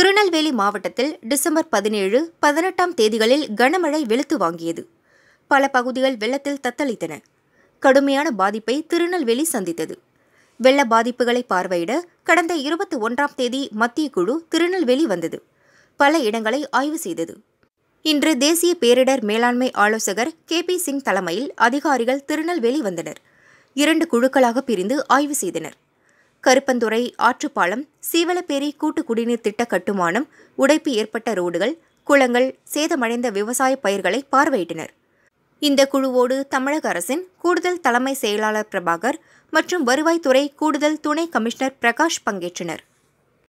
திருநெல்வேலி மாவட்டத்தில் டிசம்பர் பதினேழு பதினெட்டாம் தேதிகளில் கனமழை வெளுத்து வாங்கியது பல பகுதிகள் வெள்ளத்தில் தத்தளித்தன கடுமையான பாதிப்பை திருநெல்வேலி சந்தித்தது வெள்ள பாதிப்புகளை பார்வையிட கடந்த இருபத்தி ஒன்றாம் தேதி மத்திய குழு திருநெல்வேலி வந்தது பல இடங்களை ஆய்வு செய்தது இன்று தேசிய பேரிடர் மேலாண்மை ஆலோசகர் கே பி சிங் தலைமையில் அதிகாரிகள் திருநெல்வேலி வந்தனர் இரண்டு குழுக்களாக பிரிந்து ஆய்வு செய்தனர் கருப்பந்துறை ஆற்றுப்பாலம் சீவலப்பேரி கூட்டு குடிநீர் திட்ட கட்டுமானம் உடைப்பு ஏற்பட்ட ரோடுகள் குளங்கள் சேதமடைந்த விவசாய பயிர்களை பார்வையிட்டனர் இந்த குழுவோடு தமிழக அரசின் கூடுதல் தலைமை செயலாளர் பிரபாகர் மற்றும் வருவாய்த்துறை கூடுதல் துணை கமிஷனர் பிரகாஷ் பங்கேற்றனர்